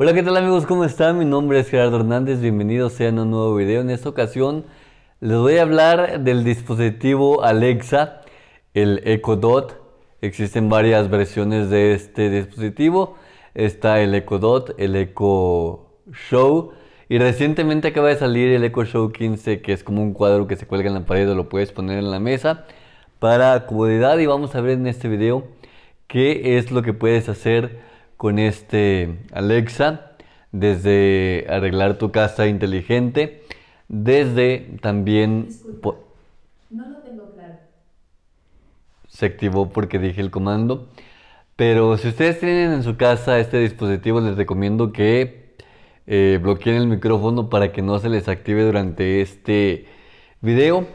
Hola, ¿qué tal amigos? ¿Cómo están? Mi nombre es Gerardo Hernández, bienvenidos sean a un nuevo video. En esta ocasión les voy a hablar del dispositivo Alexa, el Echo Dot. Existen varias versiones de este dispositivo. Está el Echo Dot, el Echo Show y recientemente acaba de salir el Echo Show 15 que es como un cuadro que se cuelga en la pared o lo puedes poner en la mesa para comodidad y vamos a ver en este video qué es lo que puedes hacer con este Alexa, desde arreglar tu casa inteligente, desde también... no lo tengo claro. Se activó porque dije el comando. Pero si ustedes tienen en su casa este dispositivo, les recomiendo que eh, bloqueen el micrófono para que no se les active durante este video.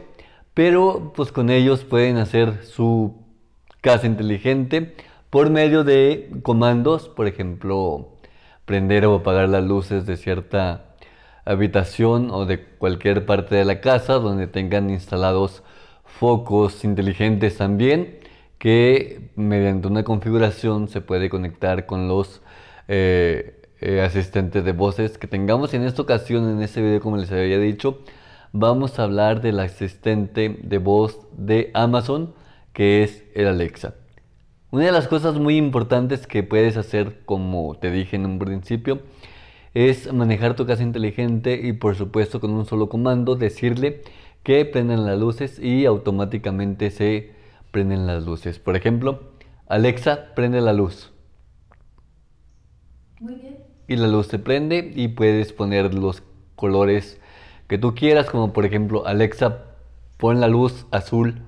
Pero pues con ellos pueden hacer su casa inteligente por medio de comandos, por ejemplo, prender o apagar las luces de cierta habitación o de cualquier parte de la casa donde tengan instalados focos inteligentes también que mediante una configuración se puede conectar con los eh, eh, asistentes de voces que tengamos. en esta ocasión, en este video, como les había dicho, vamos a hablar del asistente de voz de Amazon que es el Alexa. Una de las cosas muy importantes que puedes hacer, como te dije en un principio, es manejar tu casa inteligente y por supuesto con un solo comando decirle que prendan las luces y automáticamente se prenden las luces. Por ejemplo, Alexa, prende la luz. Muy bien. Y la luz se prende y puedes poner los colores que tú quieras, como por ejemplo, Alexa, pon la luz azul.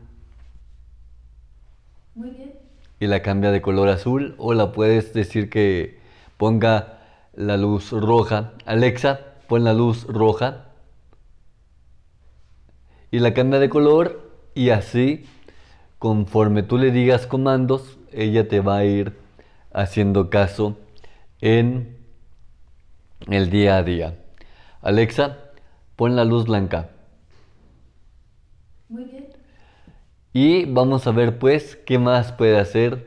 Muy bien y la cambia de color azul o la puedes decir que ponga la luz roja. Alexa, pon la luz roja y la cambia de color y así conforme tú le digas comandos ella te va a ir haciendo caso en el día a día. Alexa, pon la luz blanca. Muy bien. Y vamos a ver pues qué más puede hacer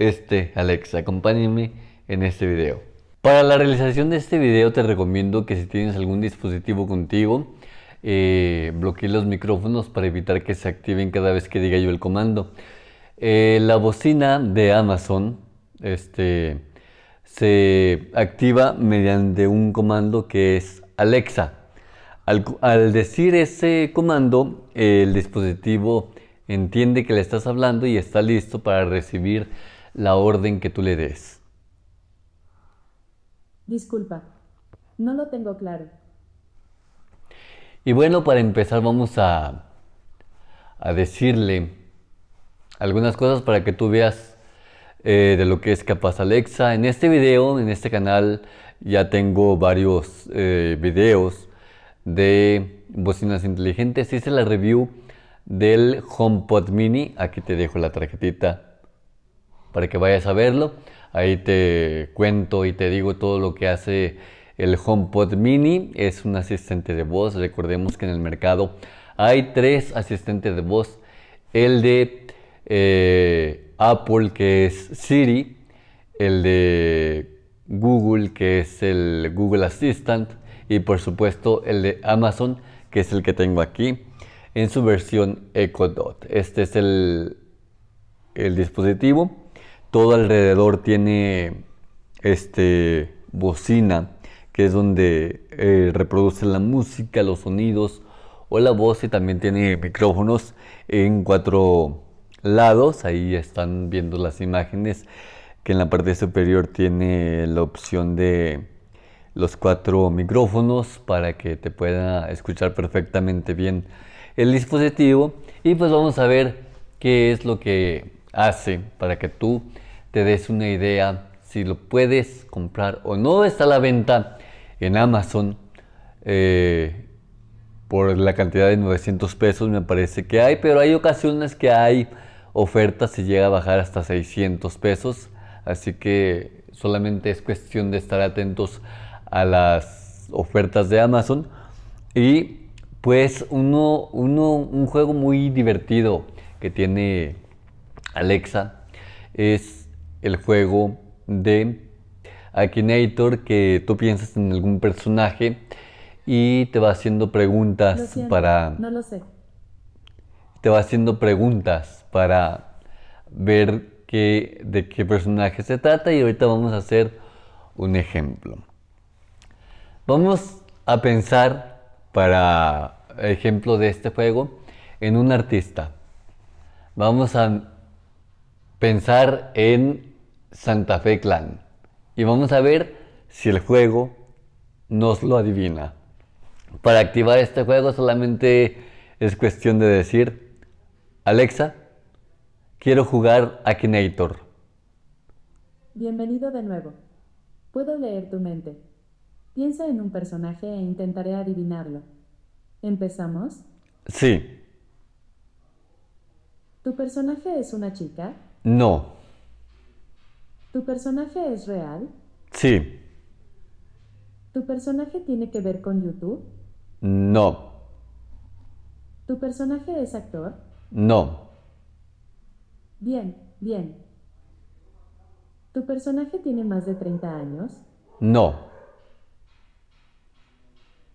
este Alexa. Acompáñenme en este video. Para la realización de este video te recomiendo que si tienes algún dispositivo contigo, eh, los micrófonos para evitar que se activen cada vez que diga yo el comando. Eh, la bocina de Amazon este, se activa mediante un comando que es Alexa. Al, decir ese comando, el dispositivo entiende que le estás hablando y está listo para recibir la orden que tú le des. Disculpa, no lo tengo claro. Y bueno, para empezar vamos a, decirle algunas cosas para que tú veas eh, de lo que es capaz Alexa. En este video, en este canal, ya tengo varios eh, videos de bocinas inteligentes. Hice la review del HomePod Mini. Aquí te dejo la tarjetita para que vayas a verlo. Ahí te cuento y te digo todo lo que hace el HomePod Mini. Es un asistente de voz. Recordemos que en el mercado hay tres asistentes de voz. El de eh, Apple que es Siri. El de Google que es el Google Assistant. Y por supuesto el de Amazon que es el que tengo aquí en su versión Echo Dot Este es el, el dispositivo. Todo alrededor tiene este, bocina, que es donde eh, reproduce la música, los sonidos o la voz y también tiene micrófonos en cuatro lados. Ahí están viendo las imágenes que en la parte superior tiene la opción de los cuatro micrófonos para que te pueda escuchar perfectamente bien el dispositivo y pues vamos a ver qué es lo que hace para que tú te des una idea si lo puedes comprar o no. Está a la venta en Amazon eh, por la cantidad de 900 pesos me parece que hay, pero hay ocasiones que hay ofertas y llega a bajar hasta 600 pesos, así que solamente es cuestión de estar atentos a las ofertas de Amazon y pues uno, uno, un juego muy divertido que tiene Alexa es el juego de Akinator que tú piensas en algún personaje y te va haciendo preguntas para... No lo sé. Te va haciendo preguntas para ver qué, de qué personaje se trata y ahorita vamos a hacer un ejemplo. Vamos a pensar para ejemplo de este juego en un artista. Vamos a pensar en Santa Fe Clan y vamos a ver si el juego nos lo adivina. Para activar este juego solamente es cuestión de decir, Alexa, quiero jugar a Bienvenido de nuevo. Puedo leer tu mente. Piensa en un personaje e intentaré adivinarlo. ¿Empezamos? Sí. ¿Tu personaje es una chica? No. ¿Tu personaje es real? Sí. ¿Tu personaje tiene que ver con YouTube? No. ¿Tu personaje es actor? No. Bien, bien. ¿Tu personaje tiene más de 30 años? No.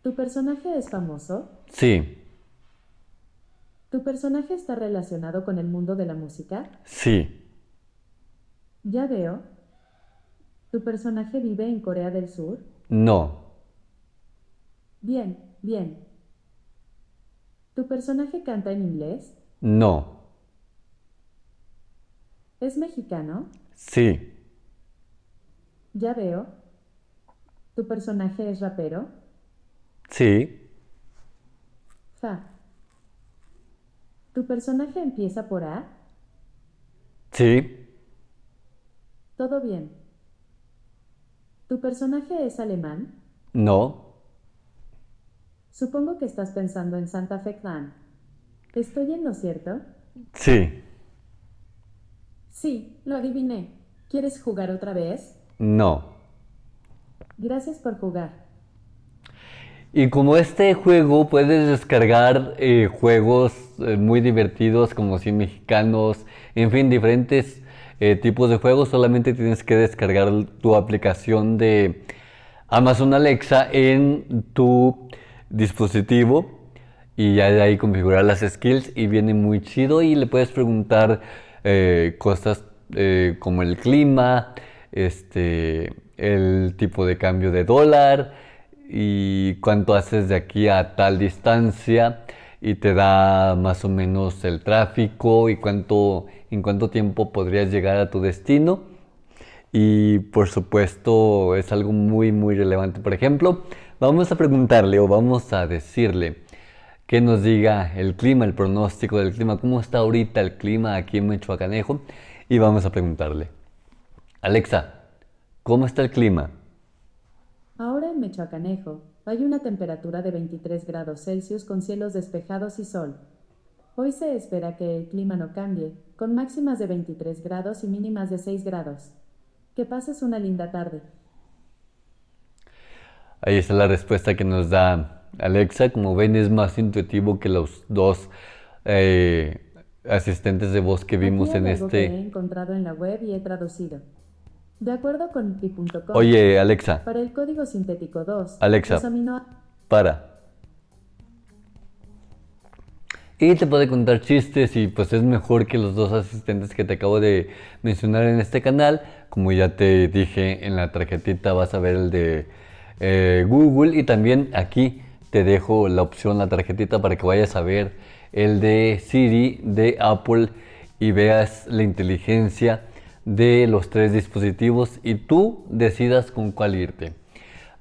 ¿Tu personaje es famoso? Sí. ¿Tu personaje está relacionado con el mundo de la música? Sí. Ya veo. ¿Tu personaje vive en Corea del Sur? No. Bien, bien. ¿Tu personaje canta en inglés? No. ¿Es mexicano? Sí. Ya veo. ¿Tu personaje es rapero? Sí. Fa. ¿Tu personaje empieza por A? Sí. Todo bien. ¿Tu personaje es alemán? No. Supongo que estás pensando en Santa Fe Clan. ¿Estoy en lo cierto? Sí. Sí, lo adiviné. ¿Quieres jugar otra vez? No. Gracias por jugar. Y como este juego puedes descargar eh, juegos eh, muy divertidos como si mexicanos, en fin, diferentes eh, tipos de juegos, solamente tienes que descargar tu aplicación de Amazon Alexa en tu dispositivo y ya de ahí configurar las skills y viene muy chido y le puedes preguntar cosas como el clima, este, el tipo de cambio de dólar, y cuánto haces de aquí a tal distancia y te da más o menos el tráfico y cuánto, en cuánto tiempo podrías llegar a tu destino. Y por supuesto es algo muy muy relevante. Por ejemplo, vamos a preguntarle o vamos a decirle que nos diga el clima, el pronóstico del clima, cómo está ahorita el clima aquí en Michoacanejo y vamos a preguntarle. Alexa, ¿cómo está el clima? en Mechoacanejo hay una temperatura de 23 grados Celsius con cielos despejados y sol. Hoy se espera que el clima no cambie, con máximas de 23 grados y mínimas de 6 grados. Que pases una linda tarde. Ahí está la respuesta que nos da Alexa. Como ven, es más intuitivo que los dos eh, asistentes de voz que vimos en este. he encontrado en la web y he traducido. De acuerdo con ti.com Oye, Alexa. Para el código sintético 2. Alexa. Para. Y te puede contar chistes y pues es mejor que los dos asistentes que te acabo de mencionar en este canal. Como ya te dije en la tarjetita vas a ver el de eh, Google y también aquí te dejo la opción, la tarjetita para que vayas a ver el de Siri de Apple y veas la inteligencia de los tres dispositivos y tú decidas con cuál irte.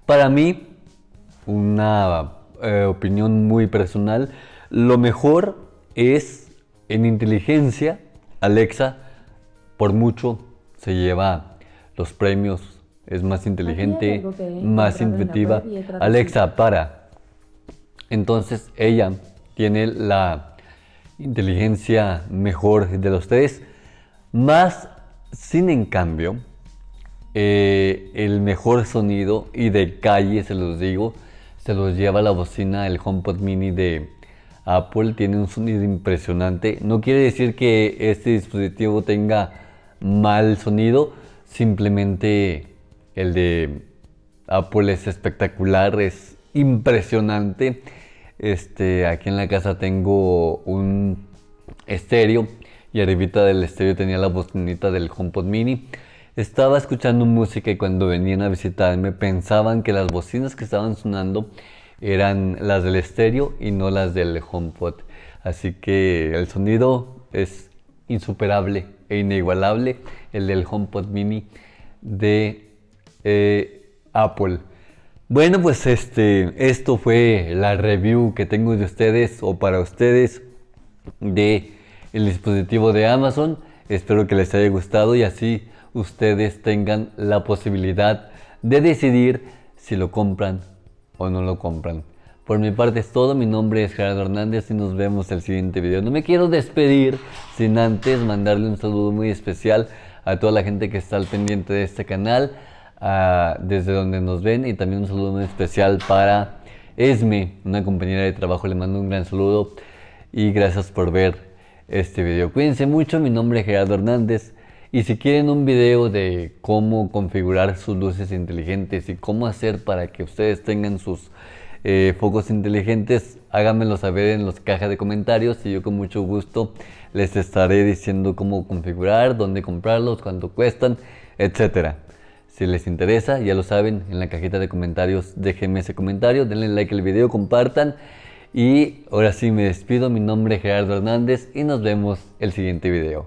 Para mí, una eh, opinión muy personal, lo mejor es en inteligencia, Alexa por mucho se lleva los premios, es más inteligente, más intuitiva. Alexa, para. Entonces ella tiene la inteligencia mejor de los tres, más sin en cambio, eh, el mejor sonido y de calle, se los digo, se los lleva la bocina el HomePod Mini de Apple. Tiene un sonido impresionante. No quiere decir que este dispositivo tenga mal sonido, simplemente el de Apple es espectacular, es impresionante. Este, aquí en la casa tengo un estéreo y arribita del estéreo tenía la bocinita del HomePod Mini. Estaba escuchando música y cuando venían a visitarme pensaban que las bocinas que estaban sonando eran las del estéreo y no las del HomePod. Así que el sonido es insuperable e inigualable, el del HomePod Mini de eh, Apple. Bueno, pues este, esto fue la review que tengo de ustedes o para ustedes de el dispositivo de Amazon. Espero que les haya gustado y así ustedes tengan la posibilidad de decidir si lo compran o no lo compran. Por mi parte es todo, mi nombre es Gerardo Hernández y nos vemos el siguiente video. No me quiero despedir sin antes mandarle un saludo muy especial a toda la gente que está al pendiente de este canal, desde donde nos ven y también un saludo muy especial para Esme, una compañera de trabajo. Le mando un gran saludo y gracias por ver este video. Cuídense mucho, mi nombre es Gerardo Hernández y si quieren un video de cómo configurar sus luces inteligentes y cómo hacer para que ustedes tengan sus eh, focos inteligentes, háganmelo saber en los cajas de comentarios y yo con mucho gusto les estaré diciendo cómo configurar, dónde comprarlos, cuánto cuestan, etcétera. Si les interesa, ya lo saben, en la cajita de comentarios déjenme ese comentario, denle like al video, compartan y ahora sí me despido, mi nombre es Gerardo Hernández y nos vemos el siguiente video.